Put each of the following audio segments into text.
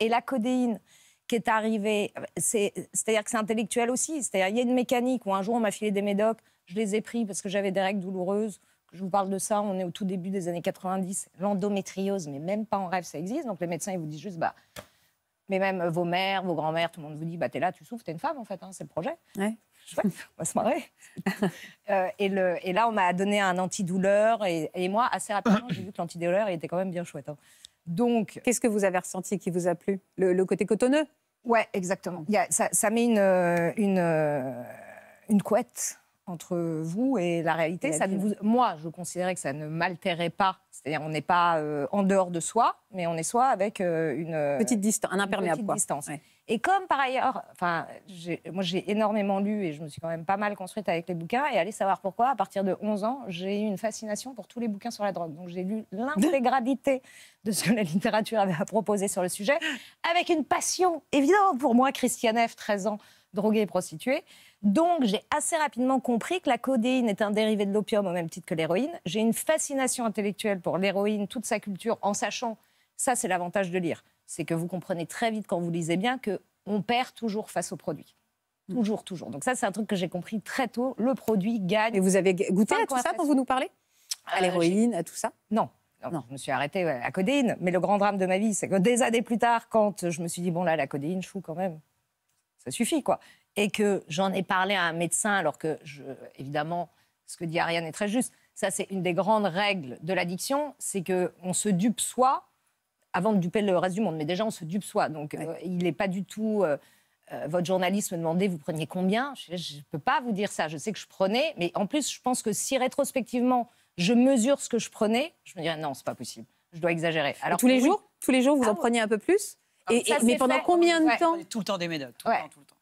et la codéine qui est arrivée, c'est-à-dire que c'est intellectuel aussi. C'est-à-dire qu'il y a une mécanique où un jour on m'a filé des médocs, je les ai pris parce que j'avais des règles douloureuses. Je vous parle de ça, on est au tout début des années 90, l'endométriose, mais même pas en rêve, ça existe. Donc les médecins, ils vous disent juste, bah, mais même vos mères, vos grand mères tout le monde vous dit, bah, t'es là, tu souffres, t'es une femme en fait, hein, c'est le projet. Ouais. Ouais, on va se marrer. Euh, et, le, et, là, on m'a donné un antidouleur. Et, et moi, assez rapidement, j'ai vu que l'antidouleur, était quand même bien chouette. Hein. Donc, qu'est-ce que vous avez ressenti qui vous a plu le, côté cotonneux Ouais, exactement. ça, met euh, euh, une, couette entre vous et la réalité. moi, je considérais que ça ne m'altérait pas. C'est-à-dire, on n'est pas euh, en dehors de soi, mais on est soi avec une petite distance, un imperméable. distance. Et comme par ailleurs, enfin, moi j'ai énormément lu et je me suis quand même pas mal construite avec les bouquins. Et allez savoir pourquoi, à partir de 11 ans, j'ai eu une fascination pour tous les bouquins sur la drogue. Donc j'ai lu l'intégralité de ce que la littérature avait à proposer sur le sujet, avec une passion évidente pour moi, Christiane F, 13 ans, droguée et prostituée. Donc, j'ai assez rapidement compris que la codéine est un dérivé de l'opium au même titre que l'héroïne. J'ai une fascination intellectuelle pour l'héroïne, toute sa culture, en sachant, ça c'est l'avantage de lire, c'est que vous comprenez très vite quand vous lisez bien que on perd toujours face au produit. Mm. Toujours, toujours. Donc ça, c'est un truc que j'ai compris très tôt. Le produit gagne. Et vous avez goûté à tout ça quand vous nous parlez À euh, l'héroïne, à tout ça Non. Non, Je me suis arrêtée à codéine. Mais le grand drame de ma vie, c'est que des années plus tard, quand je me suis dit, bon là, la codéine, chou quand même, ça suffit quoi. Et que j'en ai parlé à un médecin, alors que, je, évidemment, ce que dit Ariane est très juste. Ça, c'est une des grandes règles de l'addiction, c'est qu'on se dupe soi avant de duper le reste du monde. Mais déjà, on se dupe soi. Donc, euh, il n'est pas du tout. Euh, euh, votre journaliste me demandait, vous preniez combien Je ne peux pas vous dire ça. Je sais que je prenais. Mais en plus, je pense que si rétrospectivement, je mesure ce que je prenais, je me dirais, non, c'est pas possible. Je dois exagérer. Alors, tous les jours Tous les jours, vous ah en preniez un peu plus ah et, Mais pendant combien de temps Tout le temps des médocs. Tout le temps, tout le temps.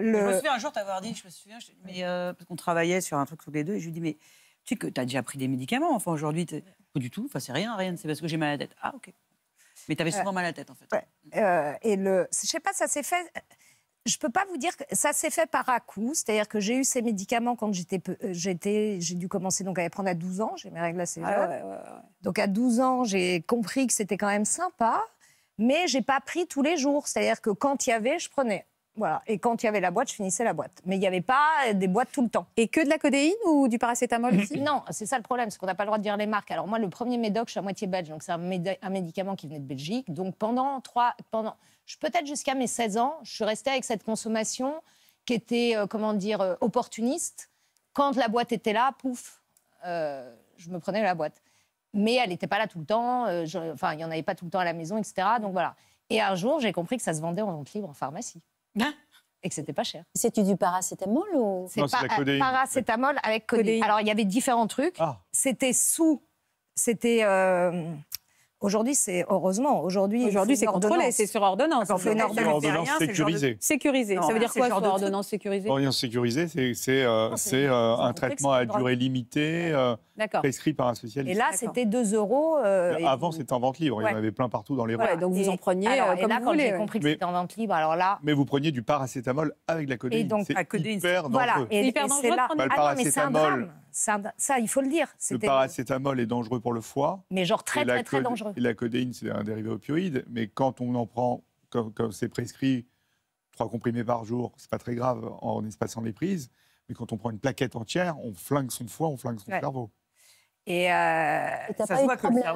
Je me souviens un jour t'avoir dit, je me souviens, mais parce qu'on travaillait sur un truc tous les deux, et je lui dis, mais tu sais que tu as déjà pris des médicaments, enfin aujourd'hui, pas du tout, enfin c'est rien, rien, c'est parce que j'ai mal à la tête. Ah ok. Mais tu avais souvent euh, mal à la tête, en fait. Mm. Euh, et le, je sais pas, ça s'est fait je peux pas vous dire que ça s'est fait par à coup. C'est-à-dire que j'ai eu ces médicaments quand j'étais, euh, j'étais, j'ai dû commencer donc à les prendre à 12 ans. J'ai mes règles assez ah jeunes. Donc à 12 ans, j'ai compris que c'était quand même sympa, mais j'ai pas pris tous les jours. C'est-à-dire que quand il y avait, je prenais. Voilà. Et quand il y avait la boîte, je finissais la boîte. Mais il n'y avait pas des boîtes tout le temps. Et que de la codéine ou du paracétamol aussi Non, c'est ça le problème, c'est qu'on n'a pas le droit de dire les marques. Alors moi, le premier médoc, je suis à moitié belge, donc c'est un, médicament qui venait de Belgique. Donc pendant trois, pendant, peut-être jusqu'à mes 16 ans, je suis restée avec cette consommation qui était, euh, comment dire, euh, opportuniste. Quand la boîte était là, pouf, euh, je me prenais la boîte. Mais elle n'était pas là tout le temps, enfin, il n'y en avait pas tout le temps à la maison, etc. Donc voilà. Et un jour, j'ai compris que ça se vendait en vente libre en pharmacie. Hein et que c'était pas cher. C'était du paracétamol ou C'est pas codéine. paracétamol avec codéine. Alors il y avait différents trucs. Ah. C'était sous, c'était. Euh, aujourd'hui, c'est heureusement. Aujourd'hui, aujourd'hui, c'est contrôlé, c'est sur ordonnance. C'est sur une ordonnance, sécurisée. Sécurisée. Ça veut dire quoi sur ordonnance sécurisée Ordonnance sécurisée, c'est c'est euh, euh, un traitement à durée limitée prescrit par un socialiste. Et là, c'était 2 euros. Euh, Avant, c'était en vente libre. Il y en avait plein partout dans les rues. donc vous en preniez euh, alors, comme et là, quand J'ai compris que c'était en vente libre. Alors là. Mais vous preniez du paracétamol avec la codéine. Et donc, c'est hyper dangereux. Voilà. Et, hyper dangereux. Là... Bah, le ah paracétamol. Ça, ça, il faut le dire. Le paracétamol est dangereux pour le foie. Mais genre très, très, très dangereux. Et la codéine, c'est un dérivé opioïde. Mais quand on en prend, comme, c'est prescrit, trois comprimés par jour, c'est pas très grave en espacant les prises. Mais quand on prend une plaquette entière, on flingue son foie, on flingue son cerveau. Et, euh, ça se voit bah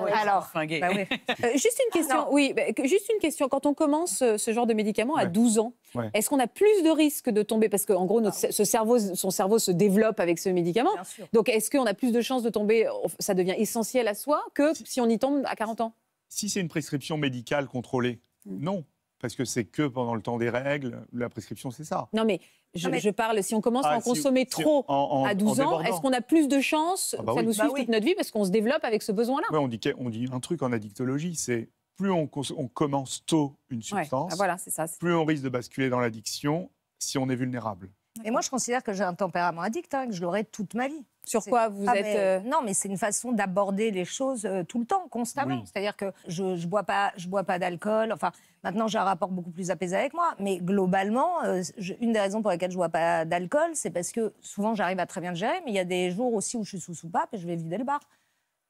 euh, juste une question, oui, bah, juste une question. Quand on commence euh, ce genre de médicament à 12 ans, est-ce qu'on a plus de risques de tomber Parce qu'en gros, ah ce cerveau, son cerveau se développe avec ce médicament. Donc, est-ce qu'on a plus de chances de tomber Ça devient essentiel à soi que si on y tombe à 40 ans Si c'est une prescription médicale contrôlée, hmm. non parce que c'est que pendant le temps des règles. La prescription, c'est ça. Non, mais je, je, parle, si on commence à ah, en consommer trop à 12 ans, est-ce qu'on a plus de chances ah, bah ça nous bah suive toute notre vie parce qu'on se développe avec ce besoin-là on, dit, un truc en addictologie, c'est plus on, commence tôt une substance, ah, plus on risque de basculer dans l'addiction si on est vulnérable. Et moi, je considère que j'ai un tempérament addict, hein, que je l'aurai toute ma vie. Sur quoi vous êtes euh, Non, mais c'est une façon d'aborder les choses euh, tout le temps, constamment. C'est-à-dire que je, je bois pas, je bois pas d'alcool. Enfin, maintenant j'ai un rapport beaucoup plus apaisé avec moi. Mais globalement, euh, une des raisons pour lesquelles je bois pas d'alcool, c'est parce que souvent j'arrive à très bien le gérer. Mais il y a des jours aussi où je suis sous soupape et je vais vider le bar.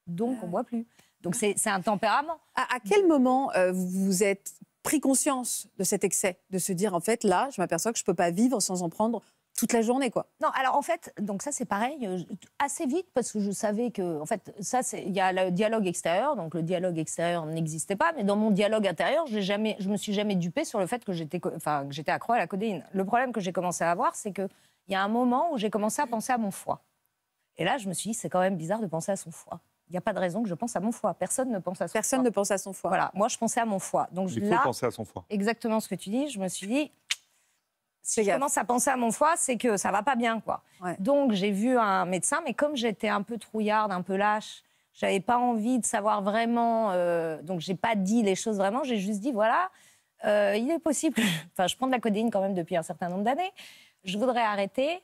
Donc on ne ah. boit plus. Donc ah. c'est un tempérament. À, quel moment vous êtes pris conscience de cet excès, de se dire en fait là, je m'aperçois que je ne peux pas vivre sans en prendre toute la journée, quoi. Non, alors en fait, donc ça c'est pareil, euh, assez vite parce que je savais que, en fait, ça c'est, il y a le dialogue extérieur, donc le dialogue extérieur n'existait pas, mais dans mon dialogue intérieur, j'ai jamais, je me suis jamais dupé sur le fait que j'étais, enfin, que j'étais accro à la codéine. Le problème que j'ai commencé à avoir, c'est que il y a un moment où j'ai commencé à penser à mon foie. Et là, je me suis dit, c'est quand même bizarre de penser à son foie il n'y a pas de raison que je pense à mon foie. Personne ne pense à son Personne ne pense à son foie. Voilà, moi je pensais à mon foie. Donc il faut penser à son foie. Exactement ce que tu dis, je me suis dit, si je commence à penser à mon foie, c'est que ça va pas bien, quoi. Donc j'ai vu un médecin, mais comme j'étais un peu trouillarde, un peu lâche, j'avais pas envie de savoir vraiment, Donc, euh, donc j'ai pas dit les choses vraiment. J'ai juste dit voilà, euh, il est possible. enfin, je prends de la codéine quand même depuis un certain nombre d'années. Je voudrais arrêter.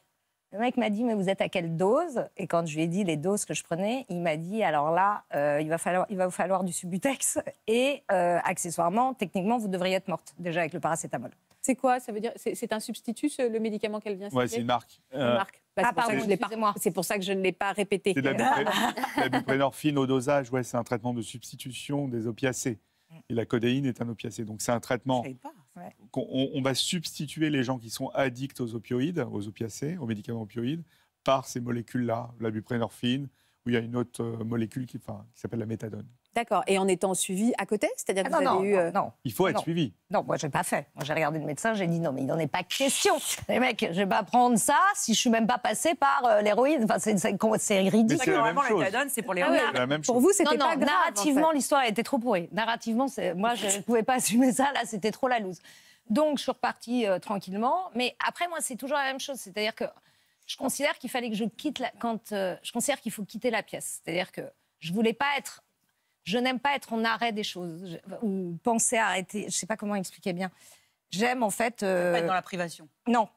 Le mec m'a dit, mais vous êtes à quelle dose Et quand je lui ai dit les doses que je prenais, il m'a dit, alors là, euh, il, va falloir, il va vous falloir du subutex. Et euh, accessoirement, techniquement, vous devriez être morte déjà avec le paracétamol. C'est quoi Ça veut dire c'est un substitut le médicament qu'elle vient Oui, c'est une marque. Une marque. Euh, bah, ah, pardon, C'est pour ça que je ne l'ai pas répété. C'est de la buprenorphine au dosage. Ouais, c'est un traitement de substitution des opiacés. Mm. Et la codéine est un opiacé. Donc c'est un traitement on, va substituer les gens qui sont addicts aux opioïdes, aux opiacés, aux médicaments opioïdes, par ces molécules-là, la buprénorphine, où il y a une autre euh, molécule qui, qui s'appelle la méthadone. D'accord. Et en étant suivi à côté C'est-à-dire ah que vous non, avez non, eu. Non, euh, Il faut être suivi. Non, moi, j'ai pas fait. j'ai regardé le médecin, j'ai dit non, mais il n'en est pas question. Les mecs, je vais pas prendre ça si je suis même pas passée par euh, l'héroïne. Enfin, c'est ridicule. C'est la c'est pour l'héroïne. Ah pour vous, c'était pas grave. Narrativement, l'histoire était trop pourrie. Narrativement, moi, je ne pouvais pas assumer ça. Là, c'était trop la loose. Donc, je suis repartie euh, tranquillement. Mais après, moi, c'est toujours la même chose. C'est-à-dire que je considère qu'il fallait que je quitte la... quand je considère qu'il faut quitter la pièce. C'est-à-dire que je voulais pas être je n'aime pas être en arrêt des choses ou penser à arrêter. Je ne sais pas comment expliquer bien. J'aime en fait. Pas euh, être dans la privation. Non.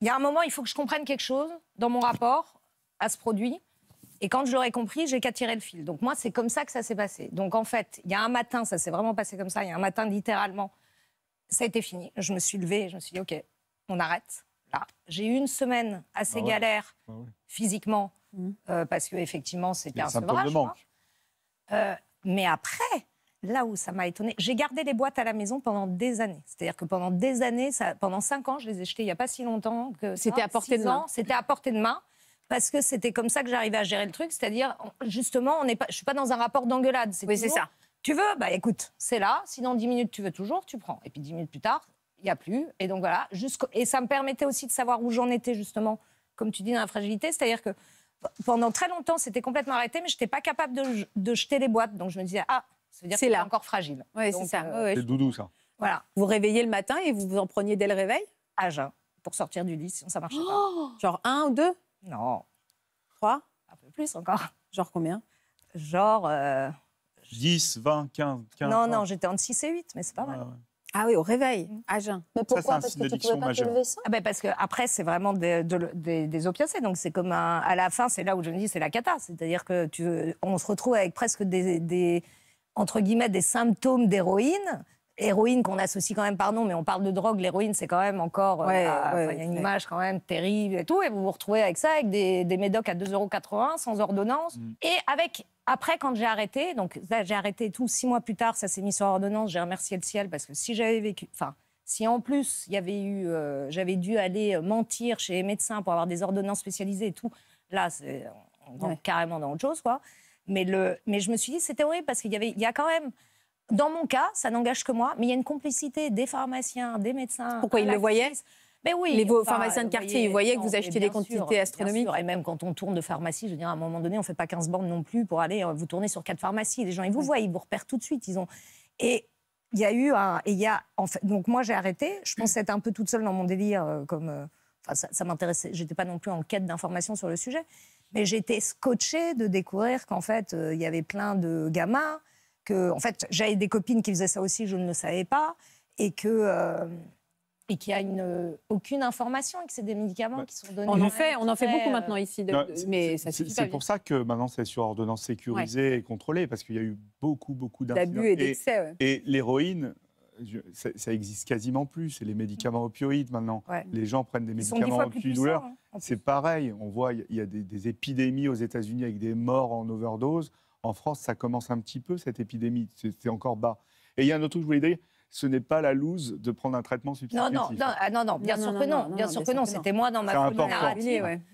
Il y a un moment, il faut que je comprenne quelque chose dans mon rapport à ce produit. Et quand je l'aurai compris, j'ai qu'à tirer le fil. Donc moi, c'est comme ça que ça s'est passé. Donc en fait, il y a un matin, ça s'est vraiment passé comme ça. Il y a un matin, littéralement, ça a été fini. Je me suis levée, je me suis dit, ok, on arrête. Là, j'ai eu une semaine assez ah galère ah physiquement, mmh. euh, parce que effectivement, c'était un sevrage. Mais après, là où ça m'a étonné, j'ai gardé les boîtes à la maison pendant des années. C'est-à-dire que pendant des années, pendant cinq ans, je les ai jetées il n'y a pas si longtemps que C'était à portée de main. C'était à portée de main. Parce que c'était comme ça que j'arrivais à gérer le truc, c'est-à-dire justement, on n'est pas, je suis pas dans un rapport d'engueulade. Oui, c'est ça. Tu veux, bah écoute, c'est là. Sinon, dix minutes, tu veux toujours, tu prends. Et puis dix minutes plus tard, il n'y a plus. Et donc voilà. Et ça me permettait aussi de savoir où j'en étais justement, comme tu dis, dans la fragilité. C'est-à-dire que pendant très longtemps, c'était complètement arrêté, mais je n'étais pas capable de, de, jeter les boîtes. Donc je me disais, ah, ça veut dire que c'est encore fragile. Oui, c'est ça. Euh, c'est doudou, ça. Voilà. Vous réveillez le matin et vous vous en preniez dès le réveil À jeun, pour sortir du lit, sinon ça marchait pas. Oh Genre un ou deux Non. Trois Un peu plus encore. Genre combien Genre. 10, 20, 15, 15. Non, non, j'étais entre 6 et 8, mais c'est pas ah mal. Ah oui, au réveil, mm. à jeun. Mais pourquoi Parce que tu pouvais pas te lever sans ah ben Parce que après, c'est vraiment des, des, opiacés. Donc c'est comme à la fin, c'est là où je me dis c'est la cata. C'est-à-dire que on se retrouve avec presque des entre guillemets des symptômes d'héroïne héroïne qu'on associe quand même pardon mais on parle de drogue, l'héroïne c'est quand même encore, euh, bah, il y a une image quand même terrible et tout, et vous vous retrouvez avec ça, avec des, médocs à 2,80€ sans ordonnance, mm. et avec après, quand j'ai arrêté, donc j'ai arrêté tout six mois plus tard, ça s'est mis sur ordonnance. J'ai remercié le ciel parce que si j'avais vécu, enfin, si en plus il y avait eu, euh, j'avais dû aller euh, mentir chez les médecins pour avoir des ordonnances spécialisées et tout, là, on carrément dans autre chose, quoi. Mais le, mais je me suis dit, c'était horrible parce qu'il y avait, y a quand même dans mon cas, ça n'engage que moi, mais il y a une complicité des pharmaciens, des médecins. Pourquoi ils le voyaient mais oui, les pharmaciens de quartier, ils voyaient que vous achetiez des quantités astronomiques. Et même quand on tourne de pharmacie, je veux dire, à un moment donné, on ne fait pas 15 bornes non plus pour aller euh, vous tourner sur quatre pharmacies. Les gens, ils vous voient, ils vous repèrent tout de suite. Ils ont... Et il y a eu un. Et y a, en fait, donc moi, j'ai arrêté. Je pensais être un peu toute seule dans mon délire. Euh, comme, euh, enfin, ça, m'intéressait. Je n'étais pas non plus en quête d'informations sur le sujet. Mais j'étais scotchée de découvrir qu'en fait, il y avait plein de gamins en fait, j'avais des copines qui faisaient ça aussi, je ne le savais pas, et que. Euh, et qu'il n'y a euh, aucune information et que c'est des médicaments qui sont donnés. On en fait, on en fait beaucoup maintenant ici, mais C'est pour ça que maintenant c'est sur ordonnance sécurisée et contrôlée, parce qu'il y a eu beaucoup, beaucoup d'abus et d'excès. Et, l'héroïne, ça, existe quasiment plus. C'est les médicaments opioïdes maintenant. Les gens prennent des Ils médicaments de douleur hein, c'est pareil. On voit, il y a des, des épidémies aux États-Unis avec des morts en overdose. En France, ça commence un petit peu, cette épidémie. C'est encore bas. Et il y a un autre truc que je voulais dire ce n'est pas la loose de prendre un traitement supplémentaire. Ah non, non, non, bien sûr que non, bien sûr que non. C'était moi dans ma première narrative.